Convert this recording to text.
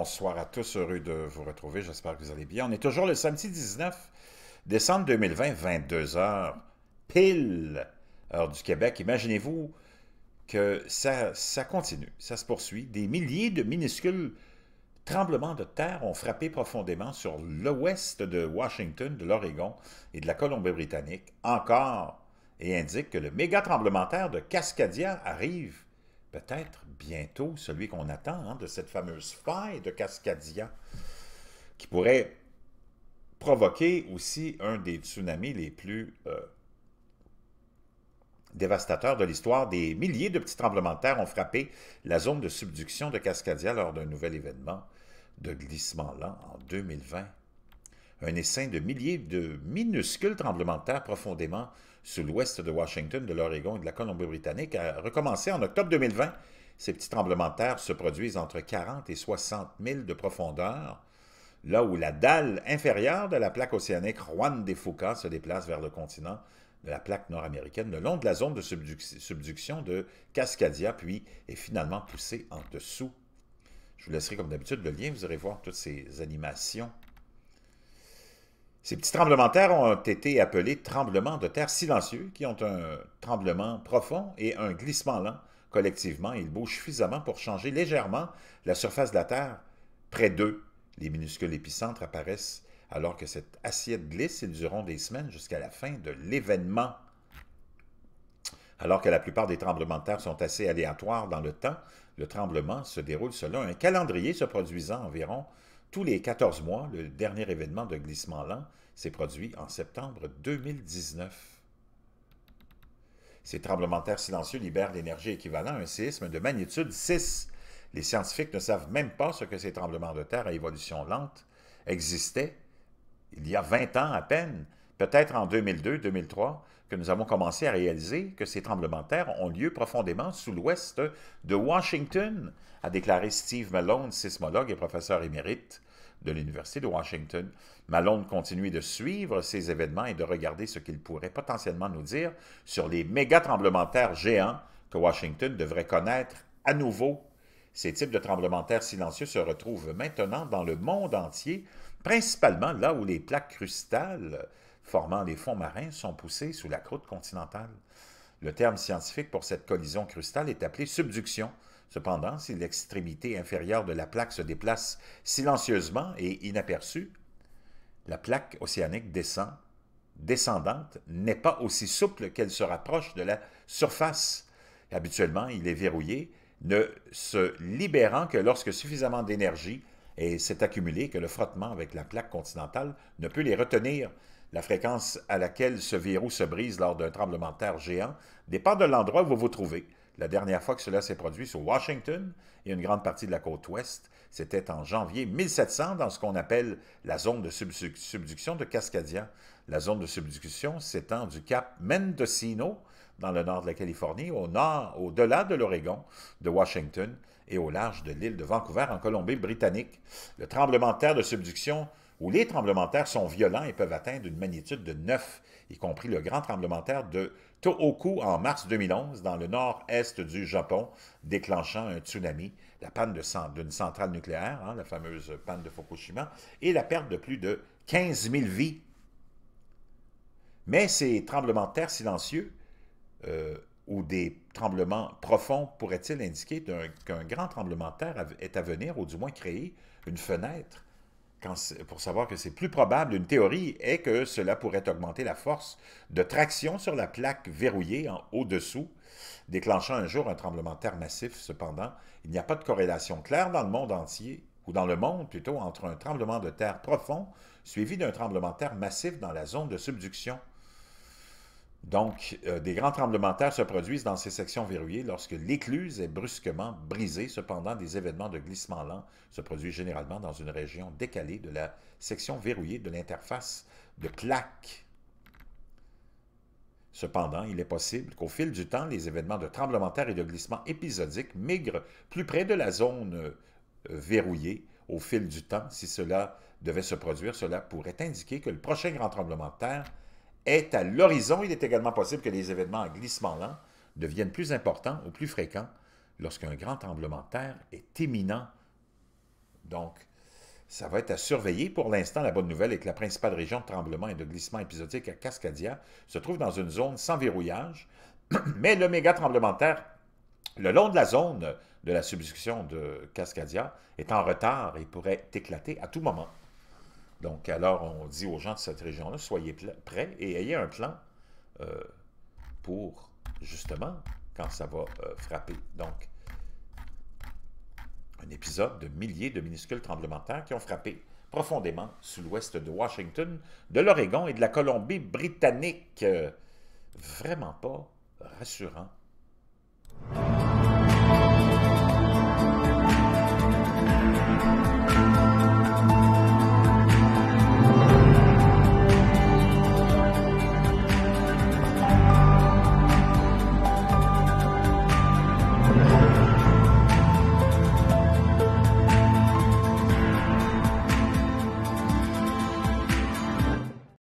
bonsoir à tous. Heureux de vous retrouver. J'espère que vous allez bien. On est toujours le samedi 19 décembre 2020, 22h, pile, heure du Québec. Imaginez-vous que ça, ça continue, ça se poursuit. Des milliers de minuscules tremblements de terre ont frappé profondément sur l'ouest de Washington, de l'Oregon et de la Colombie-Britannique encore et indique que le méga tremblement de terre de Cascadia arrive peut-être bientôt celui qu'on attend hein, de cette fameuse faille de Cascadia qui pourrait provoquer aussi un des tsunamis les plus euh, dévastateurs de l'histoire. Des milliers de petits tremblements de terre ont frappé la zone de subduction de Cascadia lors d'un nouvel événement de glissement lent en 2020 un essaim de milliers de minuscules tremblements de terre profondément sous l'ouest de Washington, de l'Oregon et de la Colombie-Britannique a recommencé en octobre 2020. Ces petits tremblements de terre se produisent entre 40 et 60 000 de profondeur, là où la dalle inférieure de la plaque océanique Juan de Fuca se déplace vers le continent de la plaque nord-américaine, le long de la zone de subduction de Cascadia, puis est finalement poussée en dessous. Je vous laisserai comme d'habitude le lien, vous irez voir toutes ces animations ces petits tremblements de terre ont été appelés tremblements de terre silencieux, qui ont un tremblement profond et un glissement lent. Collectivement, ils bougent suffisamment pour changer légèrement la surface de la Terre. Près d'eux, les minuscules épicentres apparaissent alors que cette assiette glisse et dureront des semaines jusqu'à la fin de l'événement. Alors que la plupart des tremblements de terre sont assez aléatoires dans le temps, le tremblement se déroule selon un calendrier se produisant environ tous les 14 mois, le dernier événement de glissement lent s'est produit en septembre 2019. Ces tremblements de terre silencieux libèrent l'énergie équivalente à un séisme de magnitude 6. Les scientifiques ne savent même pas ce que ces tremblements de terre à évolution lente existaient il y a 20 ans à peine, peut-être en 2002-2003, que nous avons commencé à réaliser que ces tremblements de terre ont lieu profondément sous l'ouest de Washington, a déclaré Steve Malone, sismologue et professeur émérite de l'Université de Washington. Malone continue de suivre ces événements et de regarder ce qu'il pourrait potentiellement nous dire sur les méga tremblements de terre géants que Washington devrait connaître à nouveau. Ces types de tremblements de terre silencieux se retrouvent maintenant dans le monde entier, principalement là où les plaques crustales formant des fonds marins sont poussés sous la croûte continentale. Le terme scientifique pour cette collision crustale est appelé subduction. Cependant, si l'extrémité inférieure de la plaque se déplace silencieusement et inaperçue, la plaque océanique descend, descendante n'est pas aussi souple qu'elle se rapproche de la surface. Habituellement, il est verrouillé, ne se libérant que lorsque suffisamment d'énergie et s'est accumulé que le frottement avec la plaque continentale ne peut les retenir. La fréquence à laquelle ce verrou se brise lors d'un tremblement de terre géant dépend de l'endroit où vous vous trouvez. La dernière fois que cela s'est produit sur Washington et une grande partie de la côte ouest, c'était en janvier 1700 dans ce qu'on appelle la zone de subduction de Cascadia. La zone de subduction s'étend du cap Mendocino dans le nord de la Californie, au nord, au-delà de l'Oregon, de Washington et au large de l'île de Vancouver en Colombie-Britannique. Le tremblement de terre de subduction où les tremblements de terre sont violents et peuvent atteindre une magnitude de 9, y compris le grand tremblement de terre de Tohoku en mars 2011 dans le nord-est du Japon, déclenchant un tsunami, la panne d'une centrale nucléaire, hein, la fameuse panne de Fukushima, et la perte de plus de 15 000 vies. Mais ces tremblements de terre silencieux euh, ou des tremblements profonds pourraient-ils indiquer qu'un grand tremblement de terre est à venir, ou du moins créer une fenêtre pour savoir que c'est plus probable, une théorie est que cela pourrait augmenter la force de traction sur la plaque verrouillée en haut dessous déclenchant un jour un tremblement de terre massif. Cependant, il n'y a pas de corrélation claire dans le monde entier, ou dans le monde plutôt, entre un tremblement de terre profond suivi d'un tremblement de terre massif dans la zone de subduction. Donc, euh, des grands tremblements de terre se produisent dans ces sections verrouillées lorsque l'écluse est brusquement brisée. Cependant, des événements de glissement lent se produisent généralement dans une région décalée de la section verrouillée de l'interface de plaque. Cependant, il est possible qu'au fil du temps, les événements de tremblement de terre et de glissement épisodiques migrent plus près de la zone euh, verrouillée au fil du temps. Si cela devait se produire, cela pourrait indiquer que le prochain grand tremblement de terre est à l'horizon, il est également possible que les événements à glissement lent deviennent plus importants ou plus fréquents lorsqu'un grand tremblement de terre est imminent. Donc, ça va être à surveiller. Pour l'instant, la bonne nouvelle est que la principale région de tremblement et de glissement épisodique à Cascadia se trouve dans une zone sans verrouillage, mais le méga tremblement de terre, le long de la zone de la subduction de Cascadia, est en retard et pourrait éclater à tout moment. Donc, alors, on dit aux gens de cette région-là, soyez prêts et ayez un plan euh, pour, justement, quand ça va euh, frapper. Donc, un épisode de milliers de minuscules tremblements de qui ont frappé profondément sous l'ouest de Washington, de l'Oregon et de la Colombie-Britannique. Euh, vraiment pas rassurant